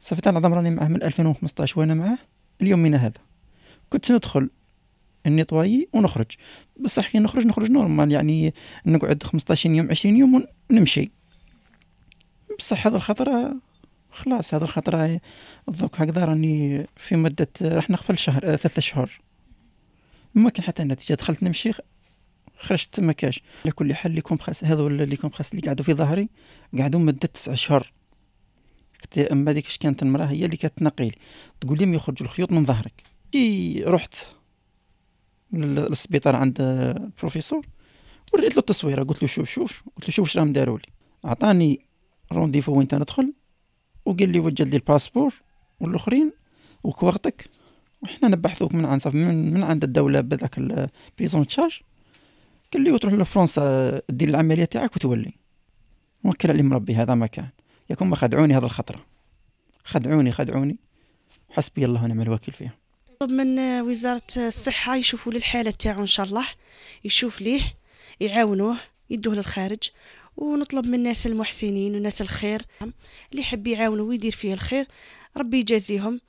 صافي العظام راني معاه من 2015 وانا معاه اليوم من هذا كنت ندخل النيطوايي ونخرج بصح كي نخرج نخرج نورمال يعني نقعد 15 يوم 20 يوم ونمشي بصح هذا الخطرة خلاص هذا الخطرة دوك هكذا راني في مدة راح نغفل شهر آه، ثلاثة شهور ما كان حتى نتيجه دخلت نمشي خرجت ما كاش على كل حال لي كومبريس هذو لي كومبريس اللي قعدوا في ظهري قعدوا مده تسع شهور اما ديك اش كانت المراه هي اللي كتنقي لي تقول لهم يخرج الخيوط من ظهرك كي رحت للسبيطار عند البروفيسور وريت له التصويره قلت له شوف شوف قلت له شوف واش راهم داروا لي عطاني رونديفو وين ندخل وقال لي وجد لي الباسبور والاخرين وكوغتك وحنا نبحثوك من عند صافي من, من عند الدوله بذاك البيزون تشارج قال لي وتروح لفرنسا دير العمليه تاعك وتولي وكل عليهم ربي هذا ما كان ياكم ما خدعوني هذا الخطره خدعوني خدعوني حسبي الله ونعم الوكيل فيها من وزاره الصحه يشوفوا لي الحاله تاعو ان شاء الله يشوف ليه يعاونوه يدوه للخارج ونطلب من الناس المحسنين والناس الخير اللي يحب يعاونوا ويدير فيه الخير ربي يجازيهم